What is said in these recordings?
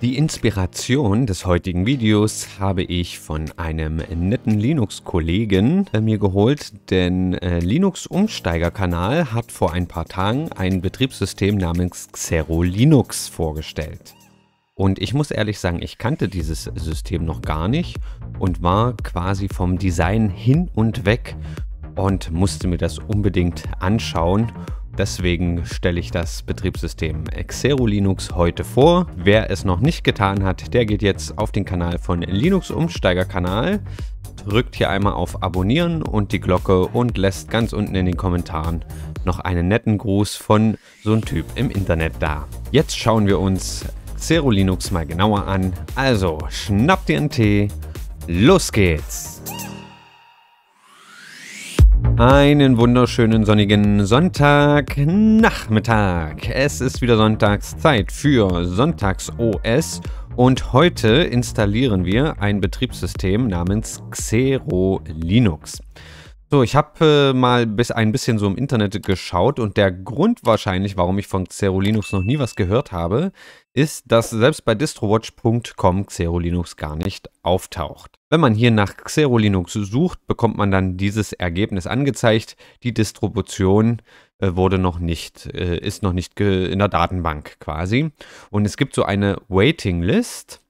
Die Inspiration des heutigen Videos habe ich von einem netten Linux-Kollegen äh, mir geholt, denn äh, linux umsteigerkanal hat vor ein paar Tagen ein Betriebssystem namens Xero Linux vorgestellt. Und ich muss ehrlich sagen, ich kannte dieses System noch gar nicht und war quasi vom Design hin und weg und musste mir das unbedingt anschauen Deswegen stelle ich das Betriebssystem Xero Linux heute vor. Wer es noch nicht getan hat, der geht jetzt auf den Kanal von Linux Umsteiger Kanal, drückt hier einmal auf Abonnieren und die Glocke und lässt ganz unten in den Kommentaren noch einen netten Gruß von so einem Typ im Internet da. Jetzt schauen wir uns Xero Linux mal genauer an. Also schnappt ihr einen Tee, los geht's! Einen wunderschönen sonnigen Sonntagnachmittag. Es ist wieder Sonntagszeit für Sonntags OS und heute installieren wir ein Betriebssystem namens Xero Linux. So, ich habe äh, mal bis ein bisschen so im Internet geschaut und der Grund wahrscheinlich, warum ich von Xero Linux noch nie was gehört habe, ist, dass selbst bei distrowatch.com Xero Linux gar nicht auftaucht. Wenn man hier nach Xero Linux sucht, bekommt man dann dieses Ergebnis angezeigt. Die Distribution äh, wurde noch nicht, äh, ist noch nicht in der Datenbank quasi. Und es gibt so eine Waiting List.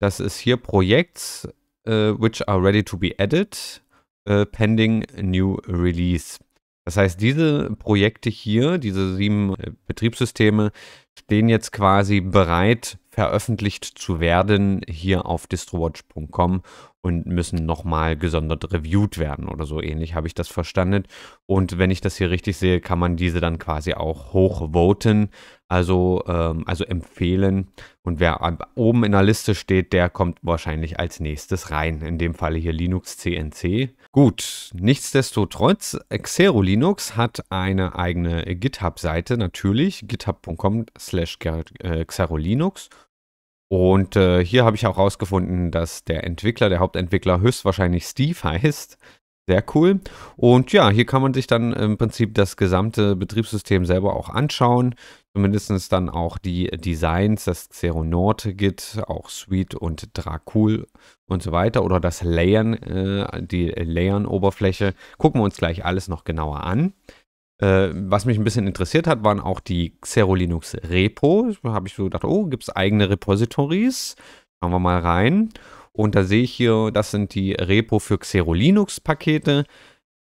Das ist hier Projekts, äh, which are ready to be added äh, Pending New Release. Das heißt, diese Projekte hier, diese sieben äh, Betriebssysteme, stehen jetzt quasi bereit, veröffentlicht zu werden hier auf distrowatch.com und müssen nochmal gesondert reviewt werden oder so ähnlich habe ich das verstanden. Und wenn ich das hier richtig sehe, kann man diese dann quasi auch hochvoten, also, ähm, also empfehlen. Und wer oben in der Liste steht, der kommt wahrscheinlich als nächstes rein. In dem Falle hier Linux CNC. Gut, nichtsdestotrotz, Xero Linux hat eine eigene GitHub-Seite natürlich, github.com slash äh, Xero Linux. Und äh, hier habe ich auch herausgefunden, dass der Entwickler, der Hauptentwickler höchstwahrscheinlich Steve heißt. Sehr cool. Und ja, hier kann man sich dann im Prinzip das gesamte Betriebssystem selber auch anschauen. Zumindest dann auch die Designs, das Xeronaut-Git, auch Suite und Dracul und so weiter. Oder das Layern, äh, die Layern-Oberfläche. Gucken wir uns gleich alles noch genauer an. Äh, was mich ein bisschen interessiert hat, waren auch die Xero Linux Repo. Da habe ich so gedacht, oh, gibt es eigene Repositories? Schauen wir mal rein. Und da sehe ich hier, das sind die Repo für xero linux pakete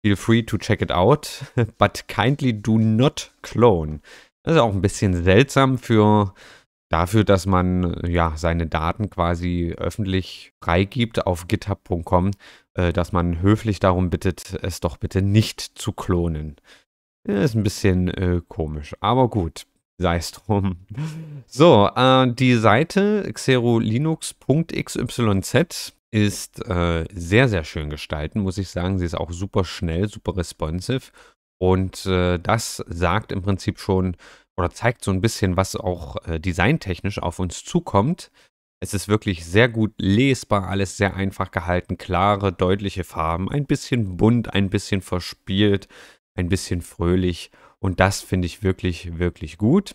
Feel free to check it out, but kindly do not clone. Das ist auch ein bisschen seltsam für dafür, dass man ja seine Daten quasi öffentlich freigibt auf github.com, äh, dass man höflich darum bittet, es doch bitte nicht zu klonen. Ja, ist ein bisschen äh, komisch, aber gut. Sei es drum. So, äh, die Seite xerolinux.xyz ist äh, sehr, sehr schön gestalten, muss ich sagen. Sie ist auch super schnell, super responsive. Und äh, das sagt im Prinzip schon oder zeigt so ein bisschen, was auch äh, designtechnisch auf uns zukommt. Es ist wirklich sehr gut lesbar, alles sehr einfach gehalten, klare, deutliche Farben, ein bisschen bunt, ein bisschen verspielt, ein bisschen fröhlich. Und das finde ich wirklich, wirklich gut.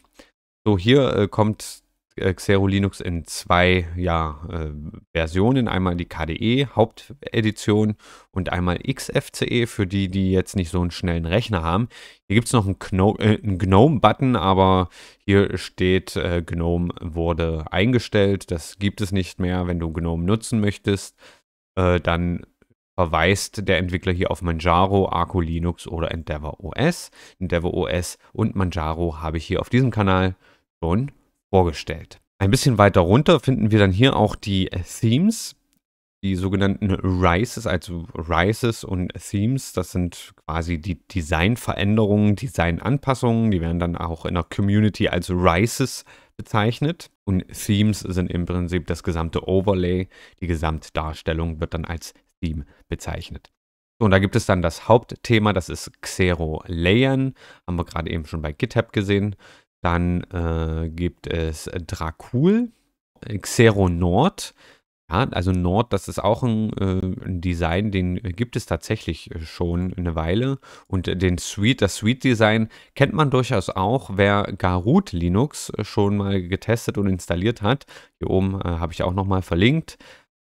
So, hier äh, kommt äh, Xero Linux in zwei ja, äh, Versionen. Einmal die KDE Hauptedition und einmal XFCE für die, die jetzt nicht so einen schnellen Rechner haben. Hier gibt es noch einen, äh, einen Gnome-Button, aber hier steht, äh, Gnome wurde eingestellt. Das gibt es nicht mehr. Wenn du Gnome nutzen möchtest, äh, dann verweist der Entwickler hier auf Manjaro, Arco Linux oder Endeavor OS. Endeavor OS und Manjaro habe ich hier auf diesem Kanal schon vorgestellt. Ein bisschen weiter runter finden wir dann hier auch die Themes, die sogenannten Rises, also Rises und Themes, das sind quasi die Designveränderungen, Designanpassungen, die werden dann auch in der Community als Rises bezeichnet. Und Themes sind im Prinzip das gesamte Overlay, die Gesamtdarstellung wird dann als Steam bezeichnet. So, und da gibt es dann das Hauptthema, das ist Xero Layern, haben wir gerade eben schon bei GitHub gesehen. Dann äh, gibt es Dracul, äh, Xero Nord. Ja, also Nord, das ist auch ein, äh, ein, Design, den gibt es tatsächlich äh, schon eine Weile. Und den Suite, das Suite-Design kennt man durchaus auch, wer Garut Linux äh, schon mal getestet und installiert hat. Hier oben äh, habe ich auch nochmal verlinkt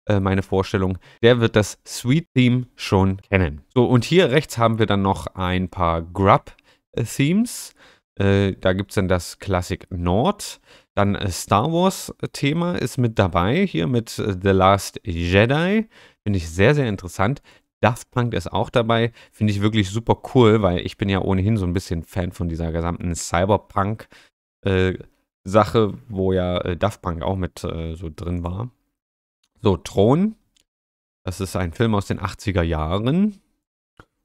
äh, meine Vorstellung, der wird das Sweet Theme schon kennen. So, und hier rechts haben wir dann noch ein paar Grub äh, Themes. Äh, da gibt es dann das Classic Nord. Dann äh, Star Wars äh, Thema ist mit dabei, hier mit The Last Jedi. Finde ich sehr, sehr interessant. Daft Punk ist auch dabei. Finde ich wirklich super cool, weil ich bin ja ohnehin so ein bisschen Fan von dieser gesamten Cyberpunk-Sache, äh, wo ja äh, Daft Punk auch mit äh, so drin war. So, Thron. Das ist ein Film aus den 80er Jahren.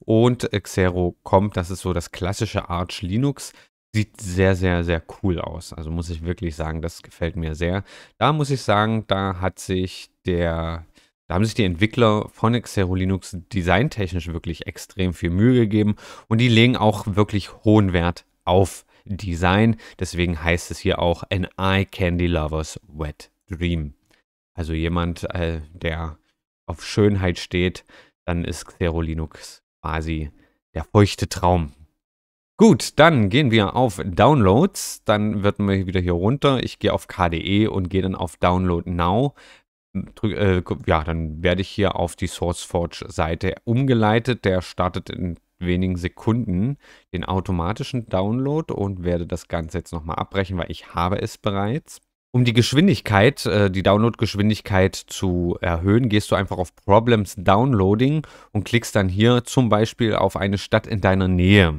Und Xero kommt, das ist so das klassische Arch Linux. Sieht sehr, sehr, sehr cool aus. Also muss ich wirklich sagen, das gefällt mir sehr. Da muss ich sagen, da hat sich der, da haben sich die Entwickler von Xero Linux designtechnisch wirklich extrem viel Mühe gegeben und die legen auch wirklich hohen Wert auf Design. Deswegen heißt es hier auch an Eye Candy Lovers Wet Dream also jemand, äh, der auf Schönheit steht, dann ist Xero Linux quasi der feuchte Traum. Gut, dann gehen wir auf Downloads. Dann wird wir wieder hier runter. Ich gehe auf KDE und gehe dann auf Download Now. Drück, äh, ja, dann werde ich hier auf die SourceForge-Seite umgeleitet. Der startet in wenigen Sekunden den automatischen Download und werde das Ganze jetzt nochmal abbrechen, weil ich habe es bereits. Um die Geschwindigkeit, äh, die Download-Geschwindigkeit zu erhöhen, gehst du einfach auf Problems Downloading und klickst dann hier zum Beispiel auf eine Stadt in deiner Nähe.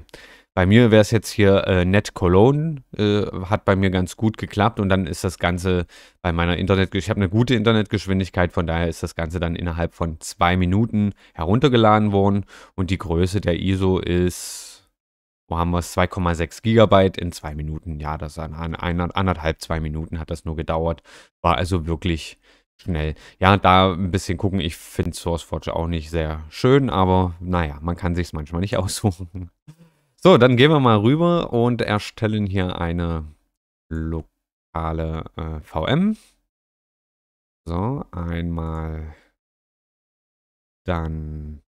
Bei mir wäre es jetzt hier äh, Net Cologne, äh, hat bei mir ganz gut geklappt und dann ist das Ganze bei meiner Internet, ich habe eine gute Internetgeschwindigkeit, von daher ist das Ganze dann innerhalb von zwei Minuten heruntergeladen worden und die Größe der ISO ist wo haben wir es, 2,6 Gigabyte in zwei Minuten. Ja, das an anderthalb, zwei Minuten hat das nur gedauert. War also wirklich schnell. Ja, da ein bisschen gucken. Ich finde SourceForge auch nicht sehr schön, aber naja, man kann sich es manchmal nicht aussuchen. So, dann gehen wir mal rüber und erstellen hier eine lokale äh, VM. So, einmal dann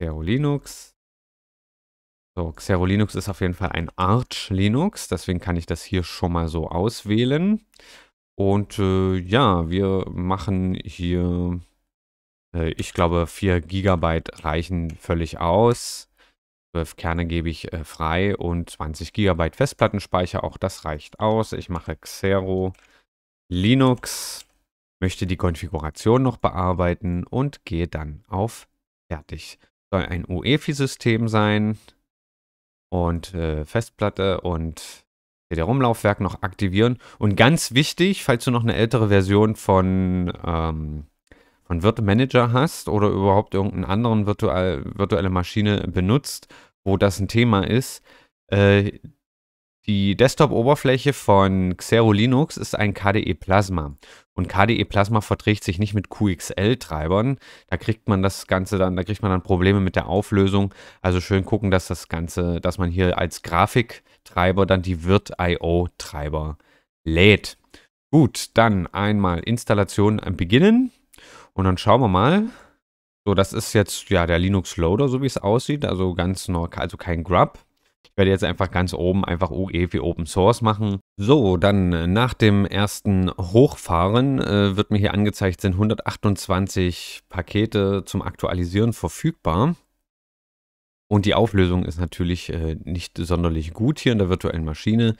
Aero Linux. So, Xero Linux ist auf jeden Fall ein Arch Linux, deswegen kann ich das hier schon mal so auswählen. Und äh, ja, wir machen hier, äh, ich glaube, 4 GB reichen völlig aus. 12 Kerne gebe ich äh, frei und 20 GB Festplattenspeicher, auch das reicht aus. Ich mache Xero Linux, möchte die Konfiguration noch bearbeiten und gehe dann auf Fertig. Soll ein UEFI-System sein und äh, Festplatte und CD-ROM-Laufwerk noch aktivieren. Und ganz wichtig, falls du noch eine ältere Version von, ähm, von Virt Manager hast oder überhaupt irgendeine anderen virtuell, virtuelle Maschine benutzt, wo das ein Thema ist, äh, die Desktop-Oberfläche von Xero Linux ist ein KDE Plasma. Und KDE Plasma verträgt sich nicht mit QXL-Treibern. Da kriegt man das Ganze dann, da kriegt man dann Probleme mit der Auflösung. Also schön gucken, dass das Ganze, dass man hier als Grafiktreiber dann die Wirt.io-Treiber lädt. Gut, dann einmal Installation beginnen. Und dann schauen wir mal. So, das ist jetzt ja der Linux Loader, so wie es aussieht. Also ganz normal, also kein Grub werde jetzt einfach ganz oben einfach UE für Open Source machen. So, dann äh, nach dem ersten Hochfahren äh, wird mir hier angezeigt, sind 128 Pakete zum Aktualisieren verfügbar. Und die Auflösung ist natürlich äh, nicht sonderlich gut hier in der virtuellen Maschine.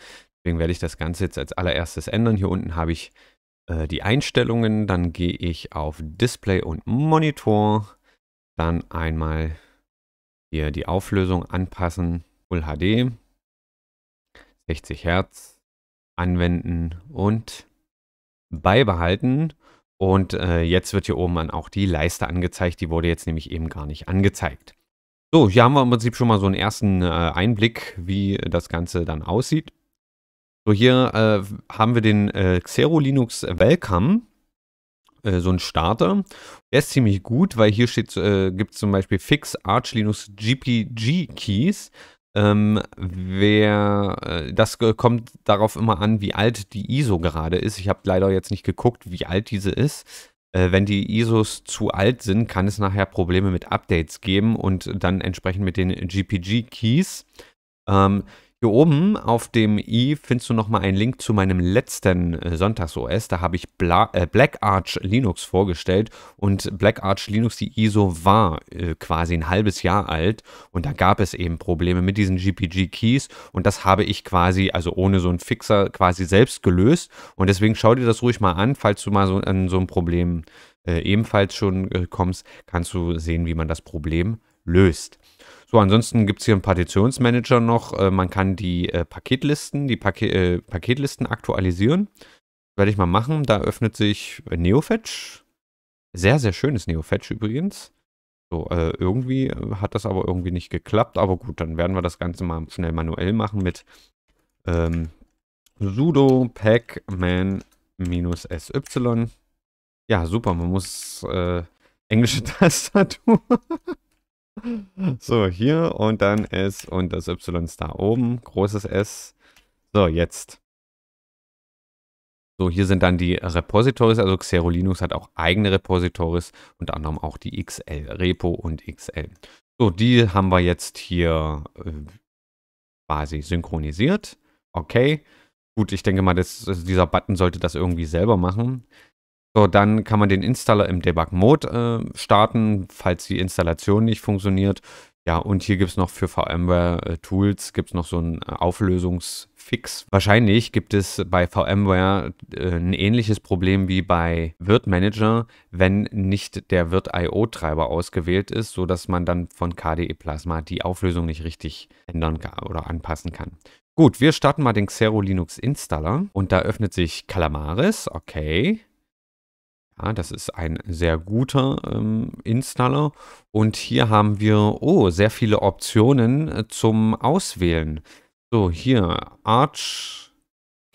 Deswegen werde ich das Ganze jetzt als allererstes ändern. Hier unten habe ich äh, die Einstellungen. Dann gehe ich auf Display und Monitor. Dann einmal hier die Auflösung anpassen. Full HD, 60 Hertz anwenden und beibehalten. Und äh, jetzt wird hier oben dann auch die Leiste angezeigt. Die wurde jetzt nämlich eben gar nicht angezeigt. So, hier haben wir im Prinzip schon mal so einen ersten äh, Einblick, wie das Ganze dann aussieht. So, hier äh, haben wir den äh, Xero Linux Welcome, äh, so ein Starter. Der ist ziemlich gut, weil hier steht, äh, gibt es zum Beispiel Fix Arch Linux GPG Keys. Ähm, wer, äh, das kommt darauf immer an, wie alt die ISO gerade ist. Ich habe leider jetzt nicht geguckt, wie alt diese ist. Äh, wenn die ISOs zu alt sind, kann es nachher Probleme mit Updates geben und dann entsprechend mit den GPG-Keys. Ähm, hier oben auf dem i findest du nochmal einen Link zu meinem letzten äh, Sonntags-OS. Da habe ich Bla äh Black Arch Linux vorgestellt und Black Arch Linux, die ISO war äh, quasi ein halbes Jahr alt und da gab es eben Probleme mit diesen GPG-Keys und das habe ich quasi, also ohne so einen Fixer, quasi selbst gelöst und deswegen schau dir das ruhig mal an, falls du mal so an so ein Problem äh, ebenfalls schon äh, kommst, kannst du sehen, wie man das Problem löst. So, ansonsten gibt es hier einen Partitionsmanager noch. Äh, man kann die äh, Paketlisten, die Pake äh, Paketlisten aktualisieren. Werde ich mal machen. Da öffnet sich Neofetch. Sehr, sehr schönes Neofetch übrigens. So, äh, irgendwie äh, hat das aber irgendwie nicht geklappt. Aber gut, dann werden wir das Ganze mal schnell manuell machen mit ähm, sudo pacman-sy. Ja, super. Man muss äh, englische Tastatur. So, hier und dann S und das Y ist da oben. Großes S. So, jetzt. So, hier sind dann die Repositories. Also Xero Linux hat auch eigene Repositories, unter anderem auch die XL, Repo und XL. So, die haben wir jetzt hier äh, quasi synchronisiert. Okay. Gut, ich denke mal, das, dieser Button sollte das irgendwie selber machen. So, dann kann man den Installer im Debug-Mode äh, starten, falls die Installation nicht funktioniert. Ja, und hier gibt es noch für VMware Tools, gibt es noch so einen äh, Auflösungsfix. Wahrscheinlich gibt es bei VMware äh, ein ähnliches Problem wie bei Wirt Manager, wenn nicht der Wirt.io-Treiber ausgewählt ist, sodass man dann von KDE Plasma die Auflösung nicht richtig ändern oder anpassen kann. Gut, wir starten mal den Xero Linux Installer und da öffnet sich Calamaris, okay. Ja, das ist ein sehr guter ähm, Installer. Und hier haben wir, oh, sehr viele Optionen äh, zum Auswählen. So, hier Arch,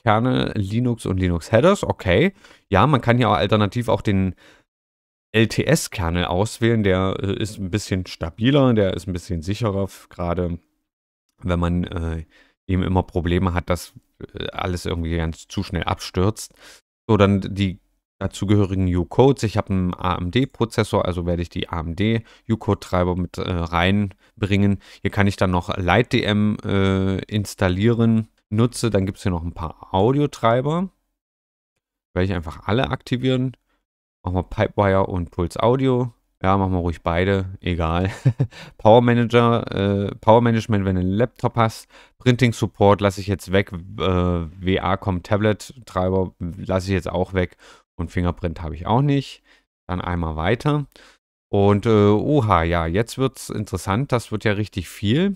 Kernel, Linux und Linux Headers. Okay. Ja, man kann ja auch alternativ auch den LTS-Kernel auswählen. Der äh, ist ein bisschen stabiler, der ist ein bisschen sicherer, gerade wenn man äh, eben immer Probleme hat, dass äh, alles irgendwie ganz zu schnell abstürzt. So, dann die dazugehörigen U-Codes. Ich habe einen AMD-Prozessor, also werde ich die AMD U-Code-Treiber mit äh, reinbringen. Hier kann ich dann noch LightDM äh, installieren, nutze. Dann gibt es hier noch ein paar Audio-Treiber. Werde ich einfach alle aktivieren. Machen wir Pipewire und Pulse Audio. Ja, machen wir ruhig beide, egal. Power Manager, äh, Power Management, wenn du einen Laptop hast. Printing Support lasse ich jetzt weg. Äh, WA.com Tablet Treiber lasse ich jetzt auch weg und Fingerprint habe ich auch nicht. Dann einmal weiter. Und äh, oha, ja, jetzt wird es interessant. Das wird ja richtig viel.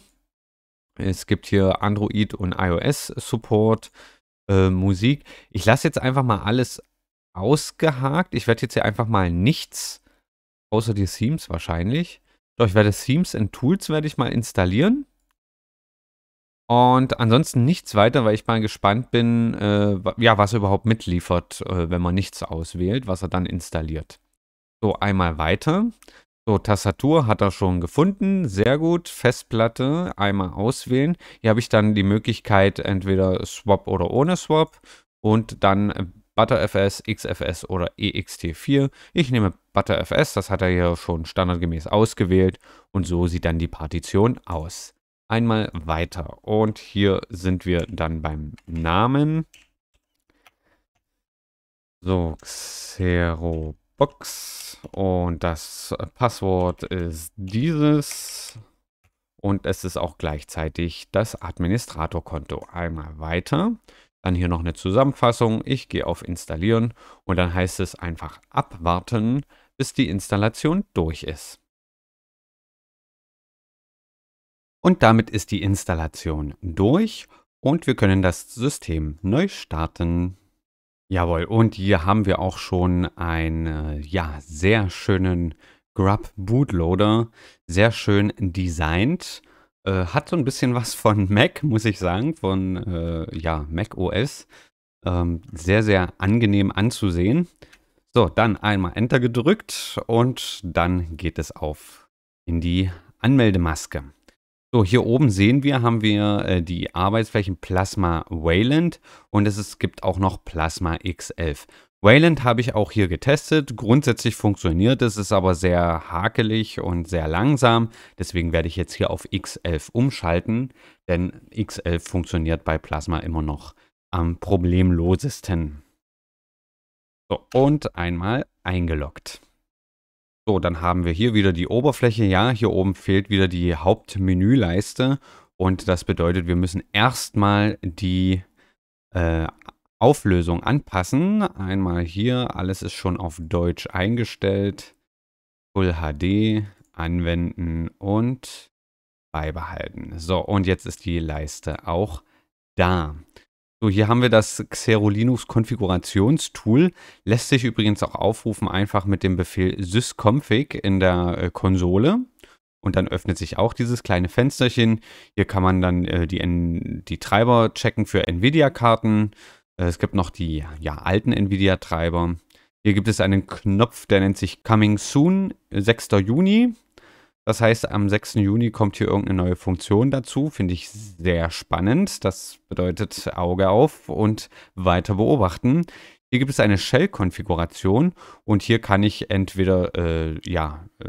Es gibt hier Android und iOS-Support, äh, Musik. Ich lasse jetzt einfach mal alles ausgehakt. Ich werde jetzt hier einfach mal nichts, außer die Themes wahrscheinlich. Doch, ich werde Themes and Tools werde ich mal installieren. Und ansonsten nichts weiter, weil ich mal gespannt bin, äh, ja, was er überhaupt mitliefert, äh, wenn man nichts auswählt, was er dann installiert. So, einmal weiter. So, Tastatur hat er schon gefunden. Sehr gut. Festplatte einmal auswählen. Hier habe ich dann die Möglichkeit, entweder Swap oder ohne Swap. Und dann ButterFS, XFS oder EXT4. Ich nehme ButterFS, das hat er hier schon standardgemäß ausgewählt. Und so sieht dann die Partition aus einmal weiter. Und hier sind wir dann beim Namen. So, Xerobox. Und das Passwort ist dieses. Und es ist auch gleichzeitig das Administratorkonto. Einmal weiter. Dann hier noch eine Zusammenfassung. Ich gehe auf Installieren und dann heißt es einfach abwarten, bis die Installation durch ist. Und damit ist die Installation durch und wir können das System neu starten. Jawohl, und hier haben wir auch schon einen äh, ja, sehr schönen Grub Bootloader, sehr schön designt. Äh, hat so ein bisschen was von Mac, muss ich sagen, von äh, ja, Mac OS. Ähm, sehr, sehr angenehm anzusehen. So, dann einmal Enter gedrückt und dann geht es auf in die Anmeldemaske. So, hier oben sehen wir, haben wir äh, die Arbeitsflächen Plasma Wayland und es, es gibt auch noch Plasma X11. Wayland habe ich auch hier getestet. Grundsätzlich funktioniert es, ist aber sehr hakelig und sehr langsam. Deswegen werde ich jetzt hier auf X11 umschalten, denn X11 funktioniert bei Plasma immer noch am problemlosesten. So, und einmal eingeloggt. So, dann haben wir hier wieder die Oberfläche. Ja, hier oben fehlt wieder die Hauptmenüleiste. Und das bedeutet, wir müssen erstmal die äh, Auflösung anpassen. Einmal hier, alles ist schon auf Deutsch eingestellt. Full HD anwenden und beibehalten. So, und jetzt ist die Leiste auch da. So, hier haben wir das Xero Linux Konfigurationstool. Lässt sich übrigens auch aufrufen, einfach mit dem Befehl sysconfig in der äh, Konsole. Und dann öffnet sich auch dieses kleine Fensterchen. Hier kann man dann äh, die, die Treiber checken für NVIDIA-Karten. Äh, es gibt noch die ja, alten NVIDIA-Treiber. Hier gibt es einen Knopf, der nennt sich Coming Soon, 6. Juni. Das heißt, am 6. Juni kommt hier irgendeine neue Funktion dazu. Finde ich sehr spannend. Das bedeutet Auge auf und weiter beobachten. Hier gibt es eine Shell-Konfiguration und hier kann ich entweder äh, ja, äh,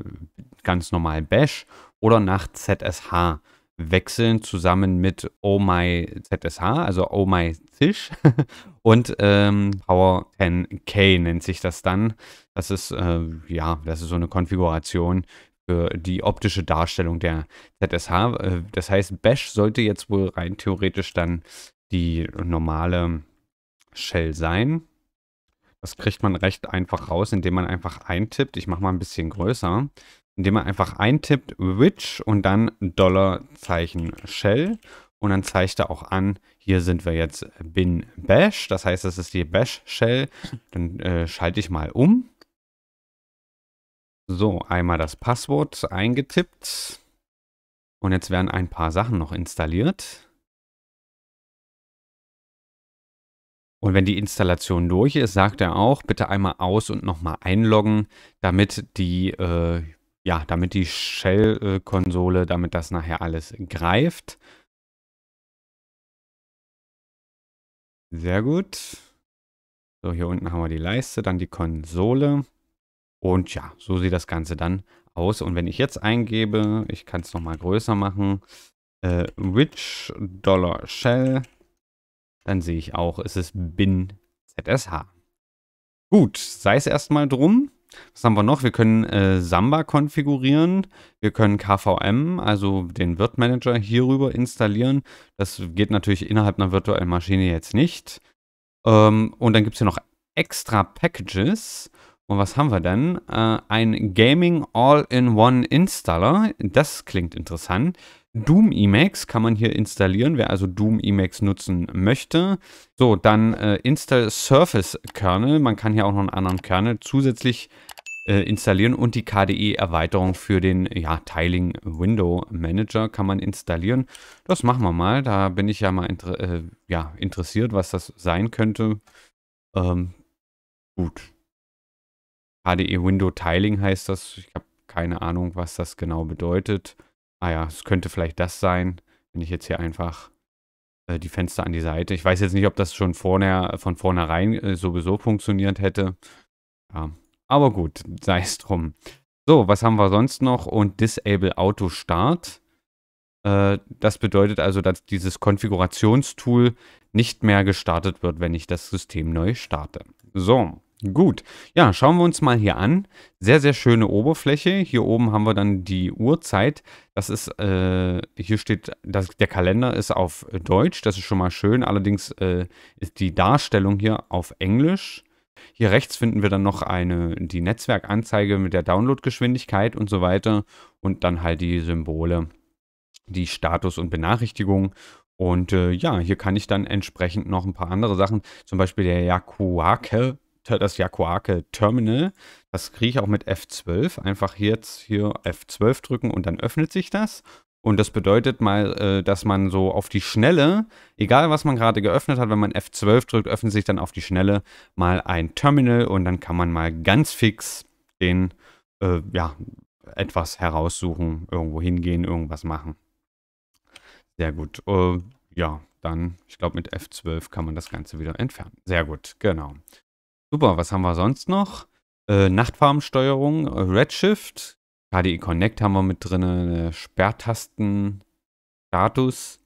ganz normal Bash oder nach ZSH wechseln zusammen mit Oh My ZSH, also Oh My Zish und ähm, Power 10K nennt sich das dann. Das ist äh, ja, das ist so eine Konfiguration, für die optische Darstellung der ZSH. Äh, das heißt, Bash sollte jetzt wohl rein theoretisch dann die normale Shell sein. Das kriegt man recht einfach raus, indem man einfach eintippt. Ich mache mal ein bisschen größer. Indem man einfach eintippt, which und dann Dollarzeichen Shell. Und dann zeigt er auch an, hier sind wir jetzt bin bash. Das heißt, das ist die bash Shell. Dann äh, schalte ich mal um. So, einmal das Passwort eingetippt. Und jetzt werden ein paar Sachen noch installiert. Und wenn die Installation durch ist, sagt er auch, bitte einmal aus und nochmal einloggen, damit die, äh, ja, damit die Shell-Konsole, damit das nachher alles greift. Sehr gut. So, hier unten haben wir die Leiste, dann die Konsole. Und ja, so sieht das Ganze dann aus. Und wenn ich jetzt eingebe, ich kann es nochmal größer machen, äh, which dollar shell, dann sehe ich auch, es ist bin ZSH. Gut, sei es erstmal drum. Was haben wir noch? Wir können äh, Samba konfigurieren. Wir können KVM, also den Wirt Manager, hierüber installieren. Das geht natürlich innerhalb einer virtuellen Maschine jetzt nicht. Ähm, und dann gibt es hier noch extra Packages. Und was haben wir denn? Äh, ein Gaming All-in-One Installer. Das klingt interessant. Doom Emacs kann man hier installieren, wer also Doom Emacs nutzen möchte. So, dann äh, Install Surface Kernel. Man kann hier auch noch einen anderen Kernel zusätzlich äh, installieren und die KDE-Erweiterung für den ja, Tiling Window Manager kann man installieren. Das machen wir mal. Da bin ich ja mal inter äh, ja, interessiert, was das sein könnte. Ähm, gut. HDE Window Tiling heißt das. Ich habe keine Ahnung, was das genau bedeutet. Ah ja, es könnte vielleicht das sein, wenn ich jetzt hier einfach äh, die Fenster an die Seite. Ich weiß jetzt nicht, ob das schon vorne, von vornherein äh, sowieso funktioniert hätte. Ja, aber gut, sei es drum. So, was haben wir sonst noch? Und Disable Auto Start. Äh, das bedeutet also, dass dieses Konfigurationstool nicht mehr gestartet wird, wenn ich das System neu starte. So, Gut, ja, schauen wir uns mal hier an. Sehr, sehr schöne Oberfläche. Hier oben haben wir dann die Uhrzeit. Das ist, äh, hier steht, das, der Kalender ist auf Deutsch, das ist schon mal schön. Allerdings äh, ist die Darstellung hier auf Englisch. Hier rechts finden wir dann noch eine, die Netzwerkanzeige mit der Downloadgeschwindigkeit und so weiter. Und dann halt die Symbole, die Status und Benachrichtigung. Und äh, ja, hier kann ich dann entsprechend noch ein paar andere Sachen, zum Beispiel der Yakuake Halt das Jakuake Terminal. Das kriege ich auch mit F12. Einfach jetzt hier F12 drücken und dann öffnet sich das. Und das bedeutet mal, äh, dass man so auf die Schnelle, egal was man gerade geöffnet hat, wenn man F12 drückt, öffnet sich dann auf die Schnelle mal ein Terminal und dann kann man mal ganz fix den, äh, ja, etwas heraussuchen, irgendwo hingehen, irgendwas machen. Sehr gut. Äh, ja, dann, ich glaube, mit F12 kann man das Ganze wieder entfernen. Sehr gut, genau. Super, was haben wir sonst noch? Äh, Nachtfarbensteuerung, Redshift, KDE Connect haben wir mit drin, äh, Sperrtasten, Status.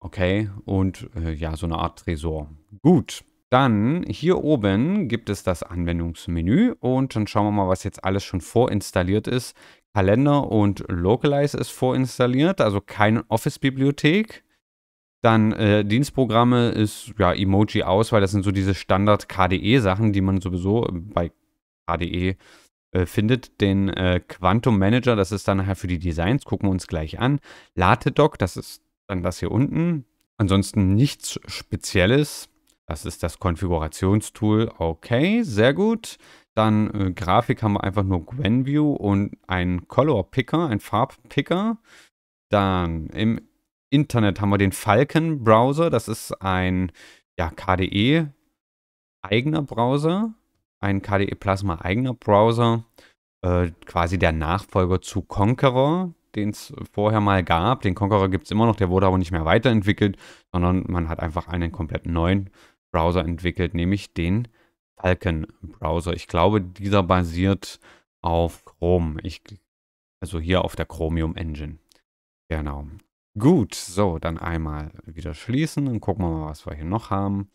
Okay, und äh, ja, so eine Art Tresor. Gut, dann hier oben gibt es das Anwendungsmenü und dann schauen wir mal, was jetzt alles schon vorinstalliert ist. Kalender und Localize ist vorinstalliert, also keine Office-Bibliothek. Dann äh, Dienstprogramme ist ja Emoji aus, weil das sind so diese Standard KDE-Sachen, die man sowieso ähm, bei KDE äh, findet. Den äh, Quantum Manager, das ist dann nachher für die Designs, gucken wir uns gleich an. LateDoc, das ist dann das hier unten. Ansonsten nichts Spezielles. Das ist das Konfigurationstool. Okay, sehr gut. Dann äh, Grafik haben wir einfach nur Gwenview und ein Color Picker, ein Farbpicker. Dann im Internet haben wir den Falcon Browser. Das ist ein ja, KDE eigener Browser, ein KDE Plasma eigener Browser, äh, quasi der Nachfolger zu Conqueror, den es vorher mal gab. Den Conqueror gibt es immer noch, der wurde aber nicht mehr weiterentwickelt, sondern man hat einfach einen komplett neuen Browser entwickelt, nämlich den Falcon Browser. Ich glaube, dieser basiert auf Chrome. Ich, also hier auf der Chromium Engine. Genau. Gut, so, dann einmal wieder schließen und gucken wir mal, was wir hier noch haben.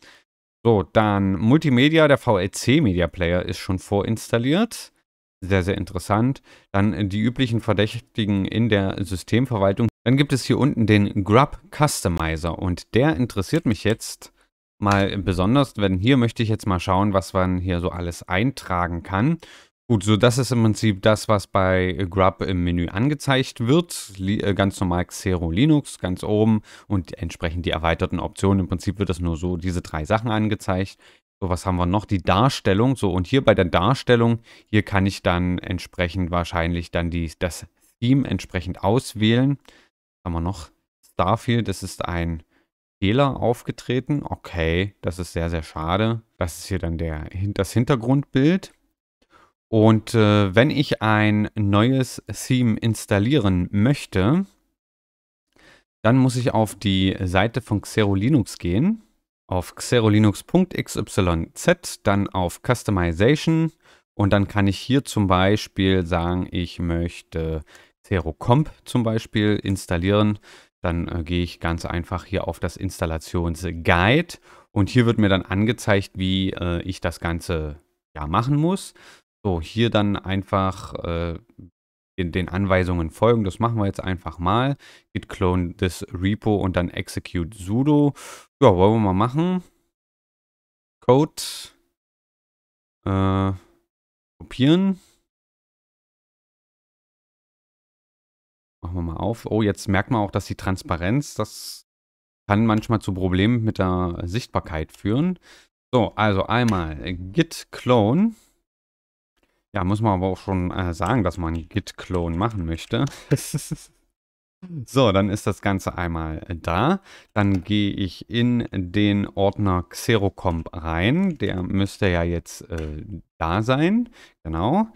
So, dann Multimedia, der VLC Media Player ist schon vorinstalliert. Sehr, sehr interessant. Dann die üblichen Verdächtigen in der Systemverwaltung. Dann gibt es hier unten den Grub Customizer und der interessiert mich jetzt mal besonders, denn hier möchte ich jetzt mal schauen, was man hier so alles eintragen kann. Gut, so das ist im Prinzip das, was bei Grub im Menü angezeigt wird. Äh, ganz normal Xero Linux ganz oben und entsprechend die erweiterten Optionen. Im Prinzip wird das nur so diese drei Sachen angezeigt. So, was haben wir noch? Die Darstellung. So, und hier bei der Darstellung, hier kann ich dann entsprechend wahrscheinlich dann die, das Theme entsprechend auswählen. Was haben wir noch? Starfield, das ist ein Fehler aufgetreten. Okay, das ist sehr, sehr schade. Das ist hier dann der, das Hintergrundbild. Und äh, wenn ich ein neues Theme installieren möchte, dann muss ich auf die Seite von Xero Linux gehen, auf xerolinux.xyz, dann auf Customization und dann kann ich hier zum Beispiel sagen, ich möchte Xero Comp zum Beispiel installieren. Dann äh, gehe ich ganz einfach hier auf das Installationsguide und hier wird mir dann angezeigt, wie äh, ich das Ganze ja, machen muss. So, hier dann einfach äh, den, den Anweisungen folgen. Das machen wir jetzt einfach mal. Git clone this repo und dann execute sudo. Ja, wollen wir mal machen. Code. Äh, kopieren. Machen wir mal auf. Oh, jetzt merkt man auch, dass die Transparenz, das kann manchmal zu Problemen mit der Sichtbarkeit führen. So, also einmal git clone ja, muss man aber auch schon äh, sagen, dass man Git-Clone machen möchte. so, dann ist das Ganze einmal äh, da. Dann gehe ich in den Ordner Xerocomp rein. Der müsste ja jetzt äh, da sein. Genau.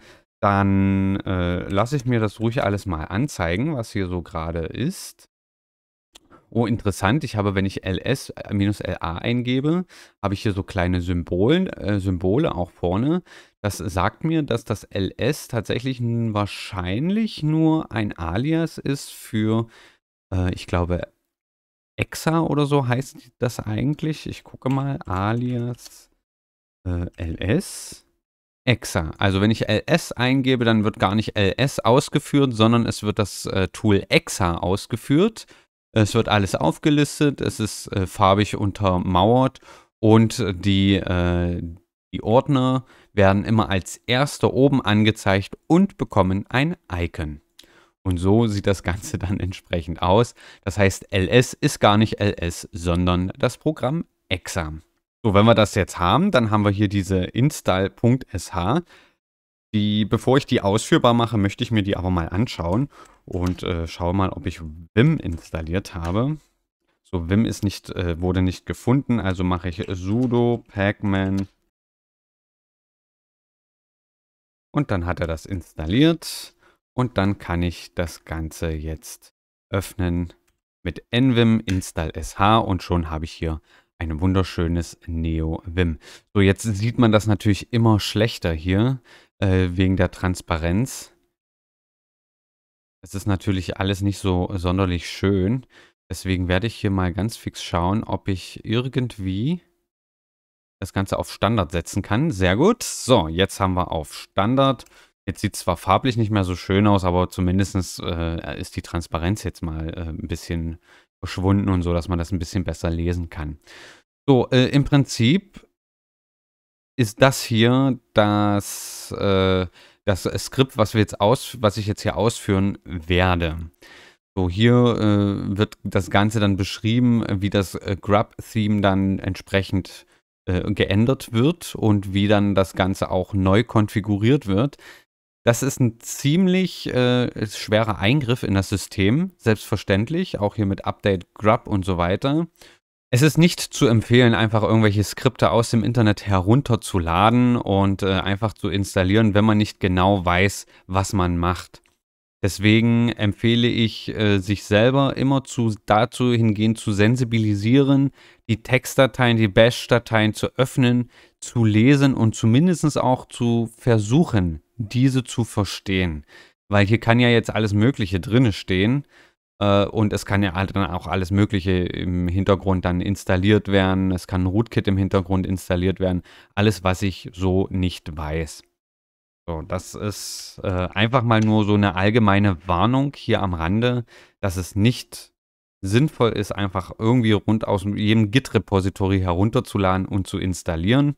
Dann äh, lasse ich mir das ruhig alles mal anzeigen, was hier so gerade ist. Oh, interessant. Ich habe, wenn ich ls-la äh, eingebe, habe ich hier so kleine Symbol, äh, Symbole auch vorne. Das sagt mir, dass das LS tatsächlich wahrscheinlich nur ein Alias ist für, äh, ich glaube, Exa oder so heißt das eigentlich. Ich gucke mal, Alias äh, LS. Exa. Also wenn ich LS eingebe, dann wird gar nicht LS ausgeführt, sondern es wird das äh, Tool Exa ausgeführt. Es wird alles aufgelistet, es ist äh, farbig untermauert und die, äh, die Ordner werden immer als erste oben angezeigt und bekommen ein Icon. Und so sieht das Ganze dann entsprechend aus. Das heißt, LS ist gar nicht LS, sondern das Programm Exam. So, wenn wir das jetzt haben, dann haben wir hier diese install.sh. Die, bevor ich die ausführbar mache, möchte ich mir die aber mal anschauen und äh, schaue mal, ob ich Vim installiert habe. So, Vim ist nicht, äh, wurde nicht gefunden, also mache ich sudo pacman Und dann hat er das installiert und dann kann ich das Ganze jetzt öffnen mit nvim install sh und schon habe ich hier ein wunderschönes Neo-Vim. So, jetzt sieht man das natürlich immer schlechter hier äh, wegen der Transparenz. Es ist natürlich alles nicht so sonderlich schön. Deswegen werde ich hier mal ganz fix schauen, ob ich irgendwie das Ganze auf Standard setzen kann. Sehr gut. So, jetzt haben wir auf Standard. Jetzt sieht zwar farblich nicht mehr so schön aus, aber zumindest äh, ist die Transparenz jetzt mal äh, ein bisschen verschwunden und so, dass man das ein bisschen besser lesen kann. So, äh, im Prinzip ist das hier das, äh, das äh, Skript, was, wir jetzt aus, was ich jetzt hier ausführen werde. So, hier äh, wird das Ganze dann beschrieben, wie das Grub-Theme dann entsprechend äh, äh, geändert wird und wie dann das Ganze auch neu konfiguriert wird. Das ist ein ziemlich äh, schwerer Eingriff in das System, selbstverständlich, auch hier mit Update Grub und so weiter. Es ist nicht zu empfehlen, einfach irgendwelche Skripte aus dem Internet herunterzuladen und äh, einfach zu installieren, wenn man nicht genau weiß, was man macht. Deswegen empfehle ich, äh, sich selber immer zu, dazu hingehend zu sensibilisieren, die Textdateien, die Bash-Dateien zu öffnen, zu lesen und zumindest auch zu versuchen, diese zu verstehen. Weil hier kann ja jetzt alles Mögliche drinne stehen äh, und es kann ja halt dann auch alles Mögliche im Hintergrund dann installiert werden. Es kann ein Rootkit im Hintergrund installiert werden. Alles, was ich so nicht weiß. So, das ist äh, einfach mal nur so eine allgemeine Warnung hier am Rande, dass es nicht sinnvoll ist, einfach irgendwie rund aus jedem Git-Repository herunterzuladen und zu installieren.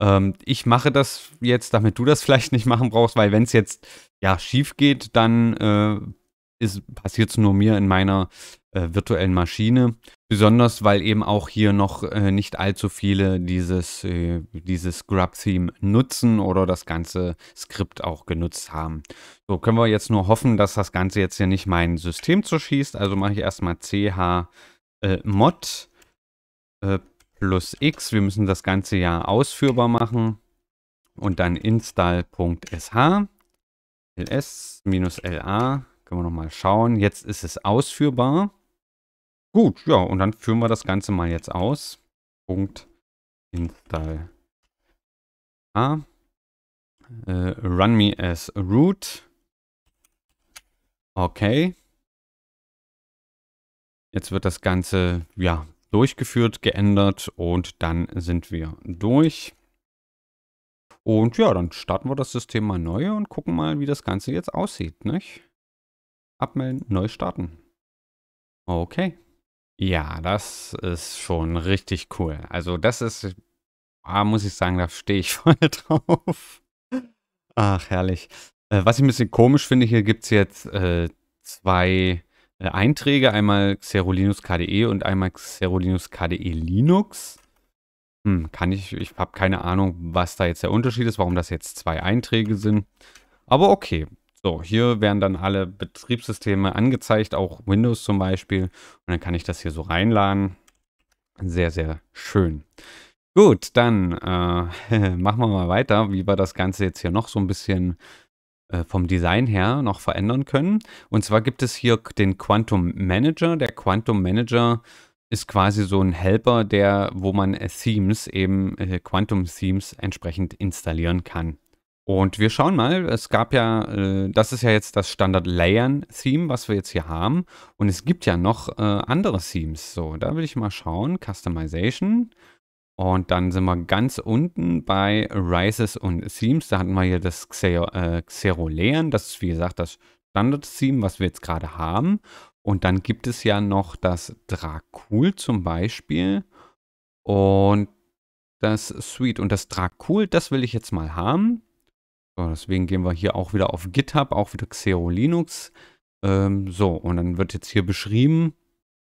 Ähm, ich mache das jetzt, damit du das vielleicht nicht machen brauchst, weil wenn es jetzt ja schief geht, dann äh, passiert es nur mir in meiner äh, virtuellen Maschine. Besonders, weil eben auch hier noch äh, nicht allzu viele dieses, äh, dieses Scrub-Theme nutzen oder das ganze Skript auch genutzt haben. So können wir jetzt nur hoffen, dass das Ganze jetzt hier nicht mein System zerschießt. Also mache ich erstmal ch äh, mod äh, plus x. Wir müssen das Ganze ja ausführbar machen. Und dann install.sh ls-la. Können wir nochmal schauen. Jetzt ist es ausführbar. Gut, ja, und dann führen wir das Ganze mal jetzt aus. Punkt install a äh, run me as root. Okay. Jetzt wird das Ganze, ja, durchgeführt, geändert und dann sind wir durch. Und ja, dann starten wir das System mal neu und gucken mal, wie das Ganze jetzt aussieht, nicht? Abmelden, neu starten. Okay. Ja, das ist schon richtig cool. Also das ist, ah, muss ich sagen, da stehe ich voll drauf. Ach, herrlich. Äh, was ich ein bisschen komisch finde, hier gibt es jetzt äh, zwei äh, Einträge, einmal Xerolinus KDE und einmal Xerolinus KDE Linux. Hm, kann ich, ich habe keine Ahnung, was da jetzt der Unterschied ist, warum das jetzt zwei Einträge sind. Aber okay, so, hier werden dann alle Betriebssysteme angezeigt, auch Windows zum Beispiel. Und dann kann ich das hier so reinladen. Sehr, sehr schön. Gut, dann äh, machen wir mal weiter, wie wir das Ganze jetzt hier noch so ein bisschen äh, vom Design her noch verändern können. Und zwar gibt es hier den Quantum Manager. Der Quantum Manager ist quasi so ein Helper, der, wo man äh, Themes, eben äh, Quantum Themes entsprechend installieren kann. Und wir schauen mal, es gab ja, äh, das ist ja jetzt das Standard-Layern-Theme, was wir jetzt hier haben. Und es gibt ja noch äh, andere Themes. So, da will ich mal schauen. Customization. Und dann sind wir ganz unten bei Rises und Themes. Da hatten wir hier das Xero, äh, Layern. Das ist, wie gesagt, das Standard-Theme, was wir jetzt gerade haben. Und dann gibt es ja noch das Dracul zum Beispiel. Und das Sweet und das Dracul, das will ich jetzt mal haben. So, deswegen gehen wir hier auch wieder auf GitHub, auch wieder Xero Linux. Ähm, so, und dann wird jetzt hier beschrieben,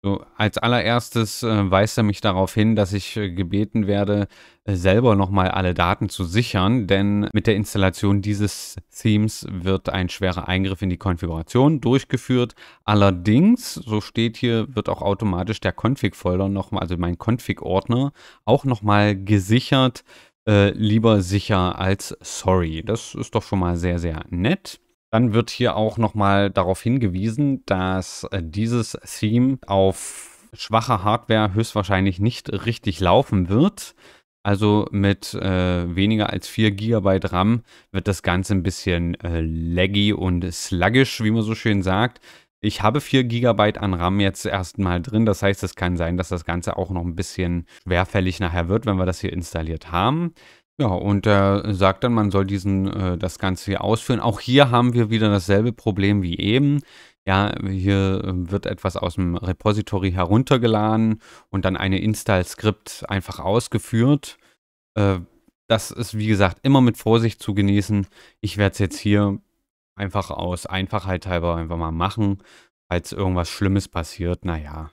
so, als allererstes äh, weist er mich darauf hin, dass ich äh, gebeten werde, äh, selber nochmal alle Daten zu sichern, denn mit der Installation dieses Themes wird ein schwerer Eingriff in die Konfiguration durchgeführt. Allerdings, so steht hier, wird auch automatisch der Config-Folder nochmal, also mein Config-Ordner, auch nochmal gesichert äh, lieber sicher als sorry. Das ist doch schon mal sehr, sehr nett. Dann wird hier auch nochmal darauf hingewiesen, dass äh, dieses Theme auf schwacher Hardware höchstwahrscheinlich nicht richtig laufen wird. Also mit äh, weniger als 4 GB RAM wird das Ganze ein bisschen äh, laggy und sluggish, wie man so schön sagt. Ich habe 4 GB an RAM jetzt erstmal drin. Das heißt, es kann sein, dass das Ganze auch noch ein bisschen schwerfällig nachher wird, wenn wir das hier installiert haben. Ja, und er sagt dann, man soll diesen, äh, das Ganze hier ausführen. Auch hier haben wir wieder dasselbe Problem wie eben. Ja, hier äh, wird etwas aus dem Repository heruntergeladen und dann eine Install-Skript einfach ausgeführt. Äh, das ist, wie gesagt, immer mit Vorsicht zu genießen. Ich werde es jetzt hier einfach aus Einfachheit halber einfach mal machen. Falls irgendwas Schlimmes passiert, naja,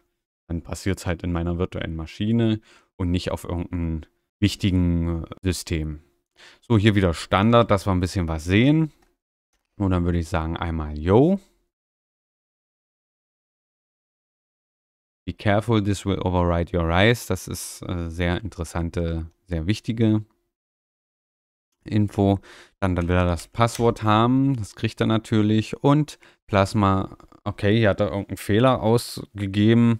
dann passiert es halt in meiner virtuellen Maschine und nicht auf irgendeinem wichtigen äh, System. So, hier wieder Standard, dass wir ein bisschen was sehen. Und dann würde ich sagen einmal Yo. Be careful, this will override your eyes. Das ist äh, sehr interessante, sehr wichtige Info. Dann, dann will er das Passwort haben, das kriegt er natürlich. Und Plasma, okay, hier hat er irgendeinen Fehler ausgegeben.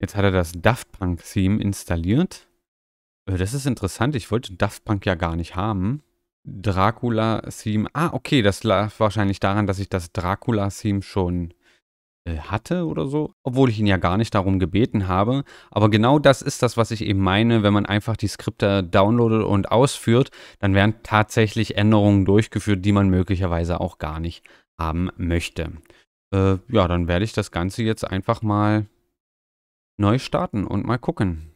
Jetzt hat er das Daft Punk Theme installiert. Äh, das ist interessant, ich wollte Daft Punk ja gar nicht haben. Dracula Theme, ah okay, das lag wahrscheinlich daran, dass ich das Dracula Theme schon äh, hatte oder so, obwohl ich ihn ja gar nicht darum gebeten habe. Aber genau das ist das, was ich eben meine, wenn man einfach die Skripte downloadet und ausführt, dann werden tatsächlich Änderungen durchgeführt, die man möglicherweise auch gar nicht haben möchte. Äh, ja, dann werde ich das Ganze jetzt einfach mal neu starten und mal gucken.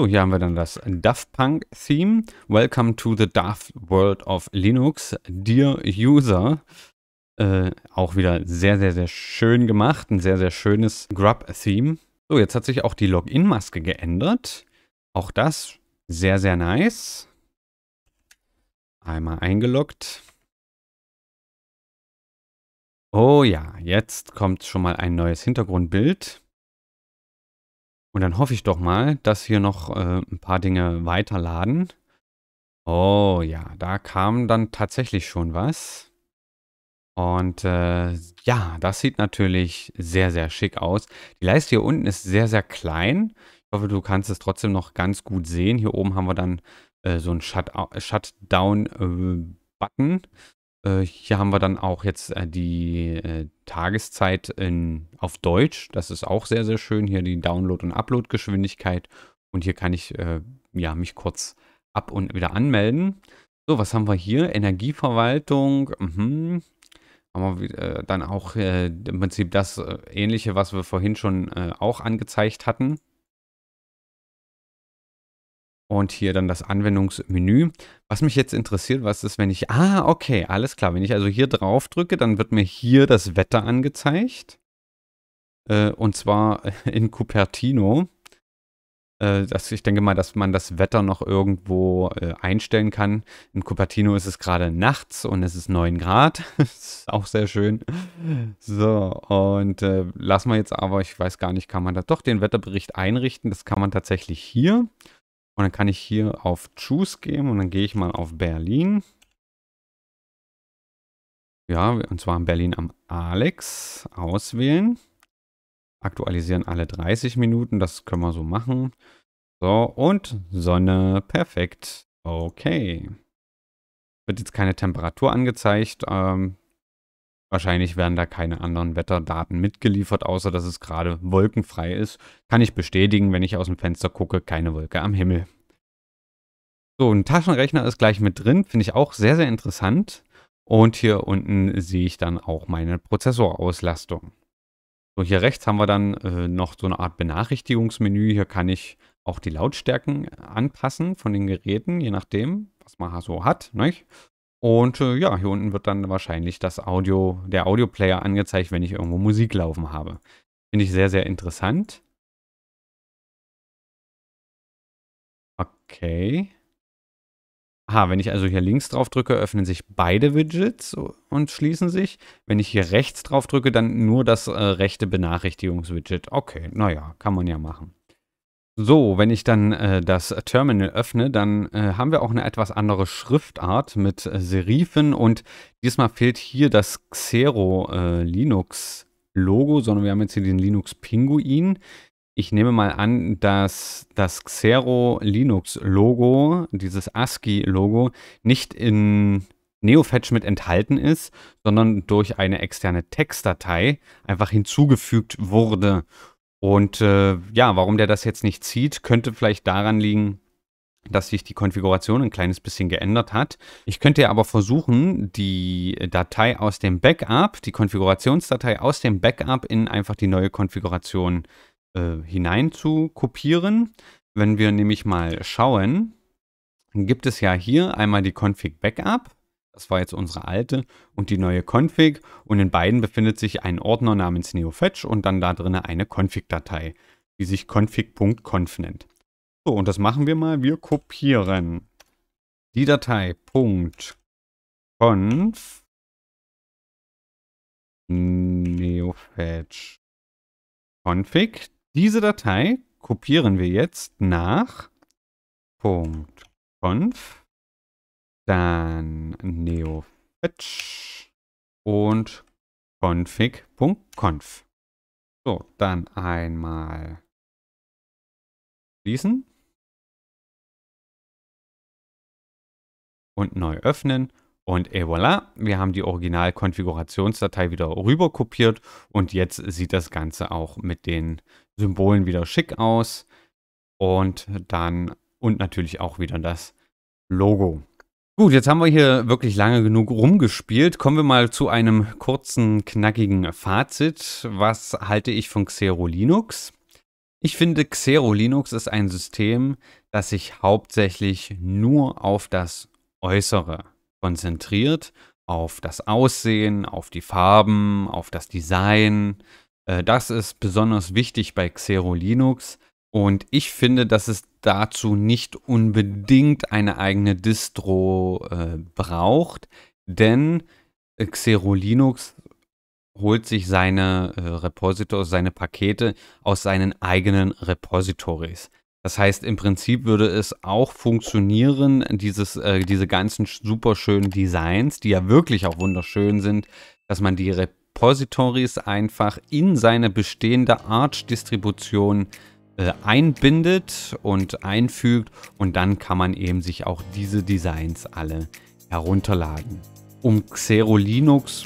So, hier haben wir dann das Daft Punk Theme. Welcome to the Daft World of Linux, dear User. Äh, auch wieder sehr, sehr, sehr schön gemacht. Ein sehr, sehr schönes Grub-Theme. So, jetzt hat sich auch die Login-Maske geändert. Auch das sehr, sehr nice. Einmal eingeloggt. Oh ja, jetzt kommt schon mal ein neues Hintergrundbild. Und dann hoffe ich doch mal, dass hier noch äh, ein paar Dinge weiterladen. Oh ja, da kam dann tatsächlich schon was. Und äh, ja, das sieht natürlich sehr, sehr schick aus. Die Leiste hier unten ist sehr, sehr klein. Ich hoffe, du kannst es trotzdem noch ganz gut sehen. Hier oben haben wir dann äh, so einen Shut Shutdown-Button. Äh, äh, hier haben wir dann auch jetzt äh, die Tageszeit in, auf Deutsch. Das ist auch sehr, sehr schön. Hier die Download- und Upload-Geschwindigkeit. Und hier kann ich äh, ja, mich kurz ab und wieder anmelden. So, was haben wir hier? Energieverwaltung. Mhm. Haben wir äh, dann auch äh, im Prinzip das äh, Ähnliche, was wir vorhin schon äh, auch angezeigt hatten und hier dann das Anwendungsmenü. Was mich jetzt interessiert, was ist, wenn ich, ah, okay, alles klar, wenn ich also hier drauf drücke, dann wird mir hier das Wetter angezeigt. Äh, und zwar in Cupertino. Äh, das, ich denke mal, dass man das Wetter noch irgendwo äh, einstellen kann. In Cupertino ist es gerade nachts und es ist 9 Grad. das ist auch sehr schön. So, und äh, lassen wir jetzt aber, ich weiß gar nicht, kann man da doch den Wetterbericht einrichten. Das kann man tatsächlich hier. Und dann kann ich hier auf Choose gehen und dann gehe ich mal auf Berlin. Ja, und zwar in Berlin am Alex auswählen. Aktualisieren alle 30 Minuten, das können wir so machen. So, und Sonne, perfekt. Okay. Wird jetzt keine Temperatur angezeigt, ähm, Wahrscheinlich werden da keine anderen Wetterdaten mitgeliefert, außer dass es gerade wolkenfrei ist. Kann ich bestätigen, wenn ich aus dem Fenster gucke, keine Wolke am Himmel. So, ein Taschenrechner ist gleich mit drin, finde ich auch sehr, sehr interessant. Und hier unten sehe ich dann auch meine Prozessorauslastung. So, hier rechts haben wir dann äh, noch so eine Art Benachrichtigungsmenü. Hier kann ich auch die Lautstärken anpassen von den Geräten, je nachdem, was man so hat. Nicht? Und äh, ja, hier unten wird dann wahrscheinlich das Audio, der Audioplayer angezeigt, wenn ich irgendwo Musik laufen habe. Finde ich sehr, sehr interessant. Okay. Aha, wenn ich also hier links drauf drücke, öffnen sich beide Widgets und schließen sich. Wenn ich hier rechts drauf drücke, dann nur das äh, rechte Benachrichtigungswidget. Okay, naja, kann man ja machen. So, wenn ich dann äh, das Terminal öffne, dann äh, haben wir auch eine etwas andere Schriftart mit äh, Serifen und diesmal fehlt hier das Xero äh, Linux Logo, sondern wir haben jetzt hier den Linux Pinguin. Ich nehme mal an, dass das Xero Linux Logo, dieses ASCII Logo, nicht in NeoFetch mit enthalten ist, sondern durch eine externe Textdatei einfach hinzugefügt wurde. Und äh, ja, warum der das jetzt nicht zieht, könnte vielleicht daran liegen, dass sich die Konfiguration ein kleines bisschen geändert hat. Ich könnte ja aber versuchen, die Datei aus dem Backup, die Konfigurationsdatei aus dem Backup in einfach die neue Konfiguration äh, hinein zu kopieren. Wenn wir nämlich mal schauen, gibt es ja hier einmal die Config Backup das war jetzt unsere alte und die neue Config und in beiden befindet sich ein Ordner namens NeoFetch und dann da drin eine Config-Datei, die sich config.conf nennt. So, und das machen wir mal. Wir kopieren die Datei .conf neofetch config. Diese Datei kopieren wir jetzt nach .conf dann neo fetch und config.conf. So, dann einmal schließen und neu öffnen. Und et voilà, wir haben die Original-Konfigurationsdatei wieder rüber kopiert und jetzt sieht das Ganze auch mit den Symbolen wieder schick aus und dann und natürlich auch wieder das Logo. Gut, jetzt haben wir hier wirklich lange genug rumgespielt. Kommen wir mal zu einem kurzen, knackigen Fazit. Was halte ich von Xero Linux? Ich finde, Xero Linux ist ein System, das sich hauptsächlich nur auf das Äußere konzentriert, auf das Aussehen, auf die Farben, auf das Design. Äh, das ist besonders wichtig bei Xero Linux und ich finde, dass es dazu nicht unbedingt eine eigene Distro äh, braucht, denn äh, Xero Linux holt sich seine äh, Repositors, seine Pakete aus seinen eigenen Repositories. Das heißt, im Prinzip würde es auch funktionieren, dieses, äh, diese ganzen super schönen Designs, die ja wirklich auch wunderschön sind, dass man die Repositories einfach in seine bestehende Arch-Distribution äh, einbindet und einfügt und dann kann man eben sich auch diese Designs alle herunterladen. Um Xero Linux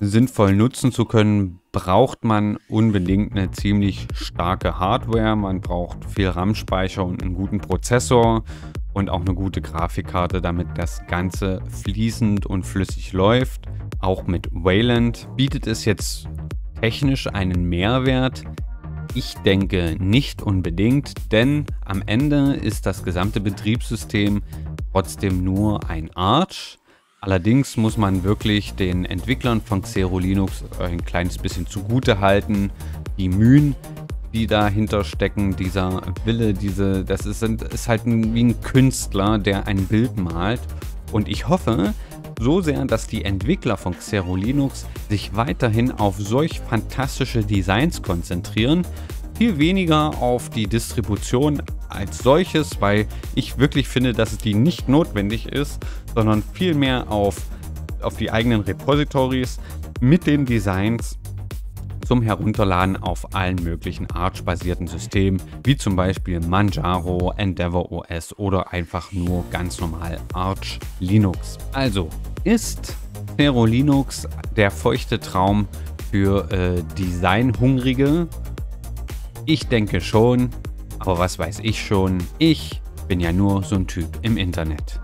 sinnvoll nutzen zu können, braucht man unbedingt eine ziemlich starke Hardware. Man braucht viel RAM-Speicher und einen guten Prozessor und auch eine gute Grafikkarte, damit das Ganze fließend und flüssig läuft. Auch mit Wayland bietet es jetzt technisch einen Mehrwert, ich denke nicht unbedingt, denn am Ende ist das gesamte Betriebssystem trotzdem nur ein Arch. Allerdings muss man wirklich den Entwicklern von Xero Linux ein kleines bisschen zugute halten. Die Mühen, die dahinter stecken, dieser Wille, diese, das ist, ist halt wie ein Künstler, der ein Bild malt. Und ich hoffe, so sehr, dass die Entwickler von Xero Linux sich weiterhin auf solch fantastische Designs konzentrieren, viel weniger auf die Distribution als solches, weil ich wirklich finde, dass die nicht notwendig ist, sondern vielmehr auf, auf die eigenen Repositories mit den Designs zum Herunterladen auf allen möglichen Arch-basierten Systemen, wie zum Beispiel Manjaro, Endeavor OS oder einfach nur ganz normal Arch Linux. Also ist Zero Linux der feuchte Traum für äh, Designhungrige? Ich denke schon, aber was weiß ich schon? Ich bin ja nur so ein Typ im Internet.